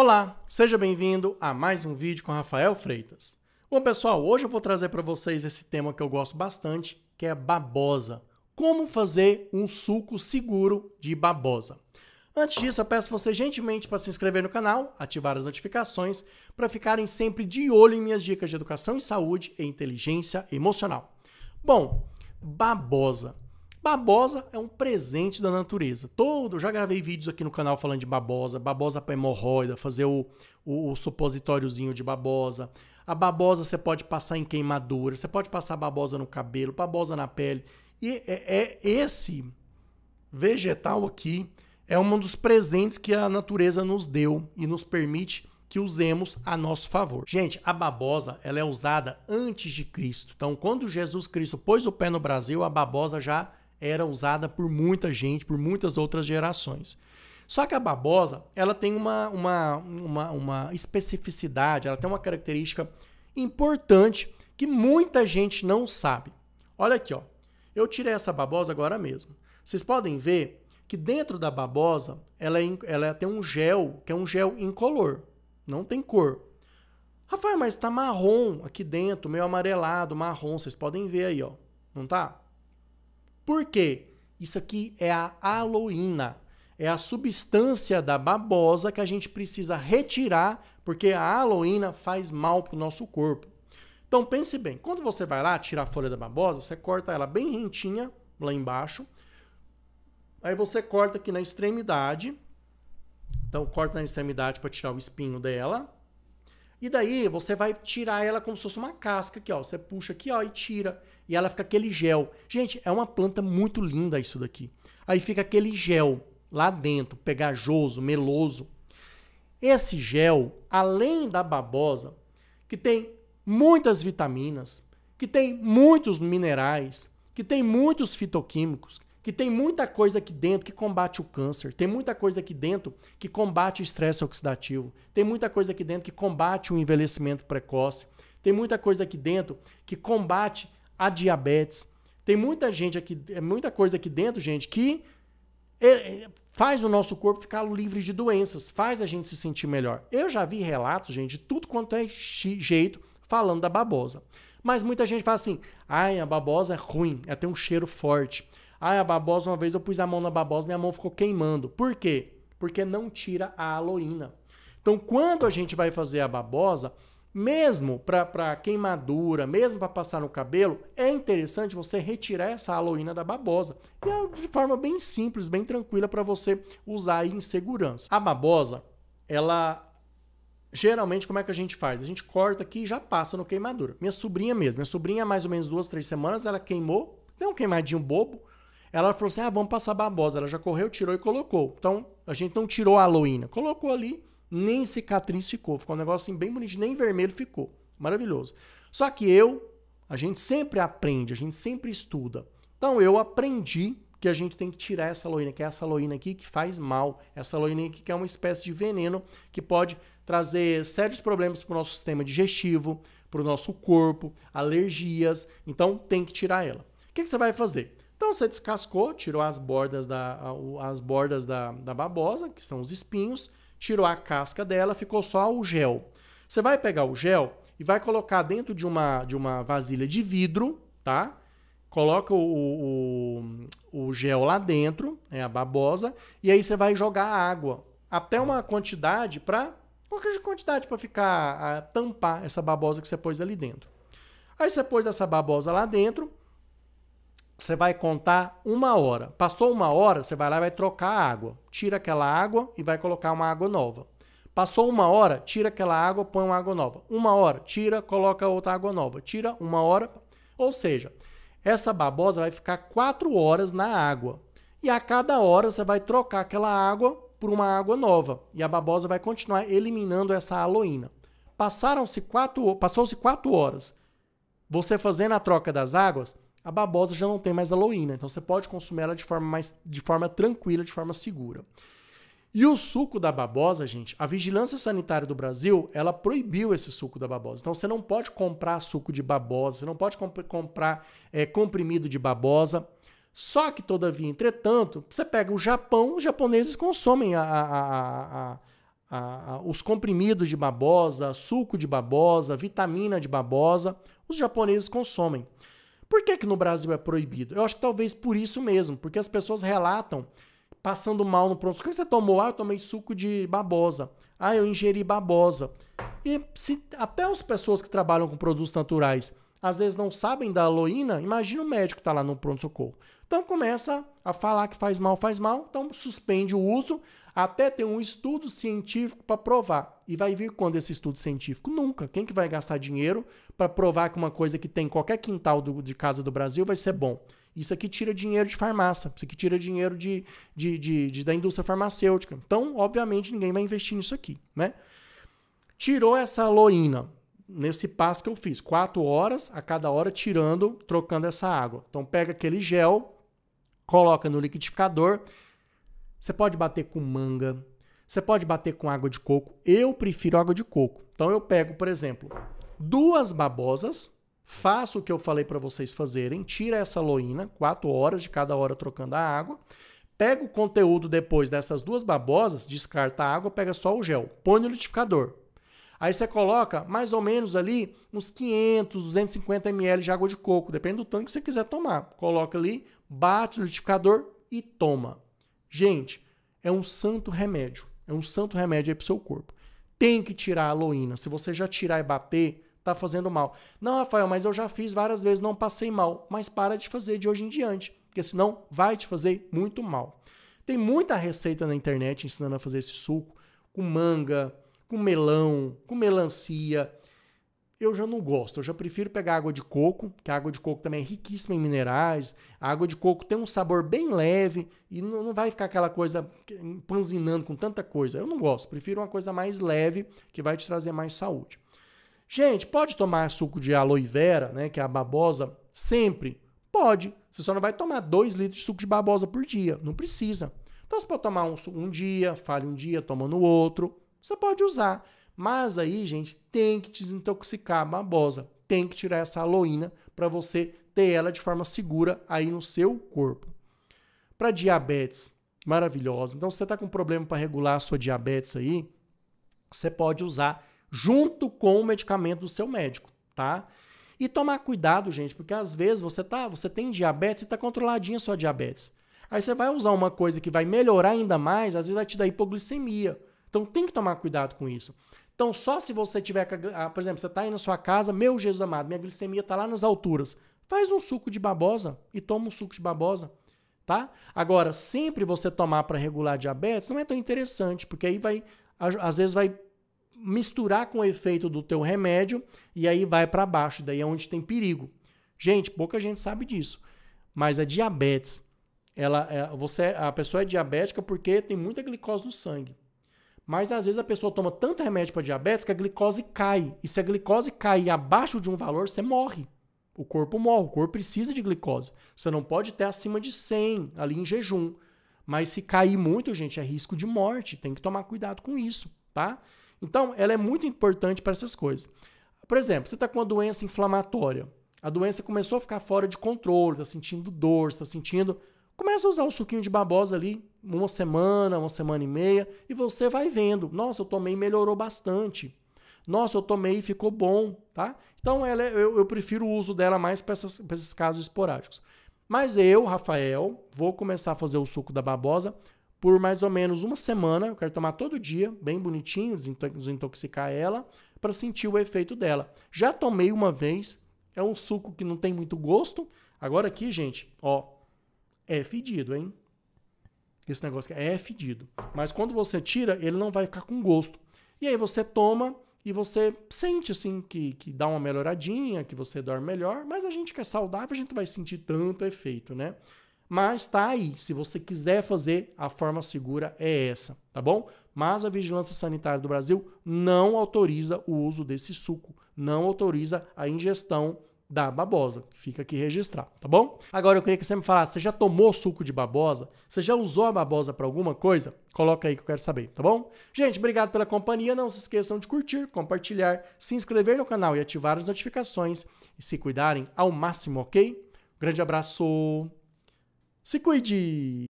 Olá, seja bem-vindo a mais um vídeo com Rafael Freitas. Bom, pessoal, hoje eu vou trazer para vocês esse tema que eu gosto bastante, que é babosa. Como fazer um suco seguro de babosa. Antes disso, eu peço você gentilmente para se inscrever no canal, ativar as notificações, para ficarem sempre de olho em minhas dicas de educação e saúde e inteligência emocional. Bom, babosa. Babosa é um presente da natureza. Todo, eu já gravei vídeos aqui no canal falando de babosa, babosa para hemorroida, fazer o, o, o supositóriozinho de babosa. A babosa você pode passar em queimadura, você pode passar babosa no cabelo, babosa na pele. E é, é, é esse vegetal aqui é um dos presentes que a natureza nos deu e nos permite que usemos a nosso favor. Gente, a babosa ela é usada antes de Cristo. Então, quando Jesus Cristo pôs o pé no Brasil, a babosa já era usada por muita gente, por muitas outras gerações. Só que a babosa, ela tem uma, uma, uma, uma especificidade, ela tem uma característica importante que muita gente não sabe. Olha aqui, ó. Eu tirei essa babosa agora mesmo. Vocês podem ver que dentro da babosa, ela, é ela é, tem um gel, que é um gel incolor. Não tem cor. Rafael, mas tá marrom aqui dentro, meio amarelado, marrom. Vocês podem ver aí, ó. Não tá? Por quê? Isso aqui é a aloína. É a substância da babosa que a gente precisa retirar, porque a aloína faz mal para o nosso corpo. Então pense bem, quando você vai lá tirar a folha da babosa, você corta ela bem rentinha lá embaixo. Aí você corta aqui na extremidade. Então corta na extremidade para tirar o espinho dela. E daí você vai tirar ela como se fosse uma casca aqui, ó. Você puxa aqui, ó, e tira. E ela fica aquele gel. Gente, é uma planta muito linda isso daqui. Aí fica aquele gel lá dentro, pegajoso, meloso. Esse gel, além da babosa, que tem muitas vitaminas, que tem muitos minerais, que tem muitos fitoquímicos, que tem muita coisa aqui dentro que combate o câncer, tem muita coisa aqui dentro que combate o estresse oxidativo, tem muita coisa aqui dentro que combate o envelhecimento precoce, tem muita coisa aqui dentro que combate a diabetes. Tem muita gente aqui, é muita coisa aqui dentro, gente, que é, é, faz o nosso corpo ficar livre de doenças, faz a gente se sentir melhor. Eu já vi relatos, gente, de tudo quanto é jeito falando da babosa. Mas muita gente fala assim: "Ai, a babosa é ruim, é tem um cheiro forte". Ah, a babosa, uma vez eu pus a mão na babosa, minha mão ficou queimando. Por quê? Porque não tira a aloína. Então, quando a gente vai fazer a babosa, mesmo para queimadura, mesmo para passar no cabelo, é interessante você retirar essa aloína da babosa. E é de forma bem simples, bem tranquila para você usar aí em segurança. A babosa, ela geralmente como é que a gente faz? A gente corta aqui e já passa no queimadura. Minha sobrinha mesmo, minha sobrinha há mais ou menos duas, três semanas, ela queimou, deu é um queimadinho bobo, ela falou assim: ah, vamos passar babosa. Ela já correu, tirou e colocou. Então, a gente não tirou a aloína. Colocou ali, nem cicatriz ficou. Ficou um negócio assim bem bonito, nem vermelho ficou. Maravilhoso. Só que eu, a gente sempre aprende, a gente sempre estuda. Então, eu aprendi que a gente tem que tirar essa aloína, que é essa aloína aqui que faz mal. Essa aloína aqui que é uma espécie de veneno que pode trazer sérios problemas para o nosso sistema digestivo, para o nosso corpo, alergias. Então, tem que tirar ela. O que, que você vai fazer? Então você descascou, tirou as bordas da, as bordas da, da babosa, que são os espinhos, tirou a casca dela, ficou só o gel. Você vai pegar o gel e vai colocar dentro de uma, de uma vasilha de vidro, tá? Coloca o, o, o gel lá dentro, é a babosa, e aí você vai jogar água até uma quantidade para qualquer quantidade para ficar a, tampar essa babosa que você pôs ali dentro. Aí você pôs essa babosa lá dentro, você vai contar uma hora. Passou uma hora, você vai lá e vai trocar a água. Tira aquela água e vai colocar uma água nova. Passou uma hora, tira aquela água, põe uma água nova. Uma hora, tira, coloca outra água nova. Tira uma hora, ou seja, essa babosa vai ficar quatro horas na água. E a cada hora você vai trocar aquela água por uma água nova. E a babosa vai continuar eliminando essa aloína. Passaram-se quatro, passou-se quatro horas. Você fazendo a troca das águas, a babosa já não tem mais aloína, então você pode consumir ela de forma mais de forma tranquila, de forma segura. E o suco da babosa, gente, a vigilância sanitária do Brasil, ela proibiu esse suco da babosa. Então você não pode comprar suco de babosa, você não pode comp comprar é, comprimido de babosa. Só que, todavia, entretanto, você pega o Japão, os japoneses consomem a, a, a, os comprimidos de babosa, suco de babosa, vitamina de babosa, os japoneses consomem. Por que, que no Brasil é proibido? Eu acho que talvez por isso mesmo, porque as pessoas relatam passando mal no pronto-socorro. Você tomou? Ah, eu tomei suco de babosa. Ah, eu ingeri babosa. E se até as pessoas que trabalham com produtos naturais às vezes não sabem da aloína, imagina o médico que está lá no pronto-socorro. Então começa a falar que faz mal, faz mal, então suspende o uso até ter um estudo científico para provar. E vai vir quando esse estudo científico? Nunca. Quem que vai gastar dinheiro para provar que uma coisa que tem em qualquer quintal do, de casa do Brasil vai ser bom? Isso aqui tira dinheiro de farmácia, isso aqui tira dinheiro de, de, de, de da indústria farmacêutica. Então, obviamente, ninguém vai investir nisso aqui, né? Tirou essa aloína, nesse passo que eu fiz. Quatro horas a cada hora, tirando, trocando essa água. Então pega aquele gel, coloca no liquidificador. Você pode bater com manga, você pode bater com água de coco. Eu prefiro água de coco. Então eu pego, por exemplo, duas babosas, faço o que eu falei para vocês fazerem, tira essa loína, quatro horas de cada hora trocando a água. Pega o conteúdo depois dessas duas babosas, descarta a água, pega só o gel, põe no liquidificador, Aí você coloca mais ou menos ali uns 500, 250 ml de água de coco, depende do tanto que você quiser tomar. Coloca ali, bate no liquidificador e toma. Gente, é um santo remédio. É um santo remédio aí pro seu corpo. Tem que tirar a aloína. Se você já tirar e bater, tá fazendo mal. Não, Rafael, mas eu já fiz várias vezes, não passei mal. Mas para de fazer de hoje em diante, porque senão vai te fazer muito mal. Tem muita receita na internet ensinando a fazer esse suco com manga, com melão, com melancia. Eu já não gosto, eu já prefiro pegar água de coco, que a água de coco também é riquíssima em minerais. A água de coco tem um sabor bem leve e não, vai ficar aquela coisa panzinando com tanta coisa. Eu não gosto, prefiro uma coisa mais leve que vai te trazer mais saúde. Gente, pode tomar suco de aloe vera, né, que é a babosa, sempre? Pode. Você só não vai tomar 2 litros de suco de babosa por dia, não precisa. Então você pode tomar um, um dia, fale um dia, toma no outro, você pode usar. Mas aí, gente, tem que desintoxicar a babosa. Tem que tirar essa aloína para você ter ela de forma segura aí no seu corpo. Para diabetes, maravilhosa. Então, se você está com problema para regular a sua diabetes aí, você pode usar junto com o medicamento do seu médico, tá? E tomar cuidado, gente, porque às vezes você tá, você tem diabetes e está controladinha a sua diabetes. Aí você vai usar uma coisa que vai melhorar ainda mais, às vezes vai te dar hipoglicemia. Então tem que tomar cuidado com isso. Então, só se você tiver. Ah, por exemplo, você está aí na sua casa, meu Jesus amado, minha glicemia está lá nas alturas. Faz um suco de babosa e toma um suco de babosa. Tá? Agora, sempre você tomar para regular diabetes não é tão interessante, porque aí vai, às vezes vai misturar com o efeito do teu remédio e aí vai para baixo, daí é onde tem perigo. Gente, pouca gente sabe disso, mas a diabetes, ela, é, você, a pessoa é diabética porque tem muita glicose no sangue. Mas às vezes a pessoa toma tanto remédio para diabetes que a glicose cai. E se a glicose cair abaixo de um valor, você morre. O corpo morre, o corpo precisa de glicose. Você não pode ter acima de 100 ali em jejum. Mas se cair muito, gente, é risco de morte. Tem que tomar cuidado com isso, tá? Então, ela é muito importante para essas coisas. Por exemplo, você está com uma doença inflamatória. A doença começou a ficar fora de controle, está sentindo dor, está sentindo. Começa a usar o suquinho de babosa ali, uma semana, uma semana e meia, e você vai vendo. Nossa, eu tomei e melhorou bastante. Nossa, eu tomei e ficou bom, tá? Então ela, é, eu, eu prefiro o uso dela mais para esses casos esporádicos. Mas eu, Rafael, vou começar a fazer o suco da babosa por mais ou menos uma semana. Eu quero tomar todo dia, bem bonitinho, desintoxicar ela, para sentir o efeito dela. Já tomei uma vez, é um suco que não tem muito gosto. Agora aqui, gente, ó, é fedido, hein? Esse negócio é, é fedido. Mas quando você tira, ele não vai ficar com gosto. E aí você toma e você sente assim que, que dá uma melhoradinha, que você dorme melhor, mas a gente que é saudável, a gente vai sentir tanto efeito, né? Mas tá aí, se você quiser fazer, a forma segura é essa, tá bom? Mas a Vigilância Sanitária do Brasil não autoriza o uso desse suco, não autoriza a ingestão da babosa, que fica aqui registrar, tá bom? Agora eu queria que você me falasse, você já tomou suco de babosa? Você já usou a babosa para alguma coisa? Coloca aí que eu quero saber, tá bom? Gente, obrigado pela companhia, não se esqueçam de curtir, compartilhar, se inscrever no canal e ativar as notificações e se cuidarem ao máximo, ok? Grande abraço. Se cuide.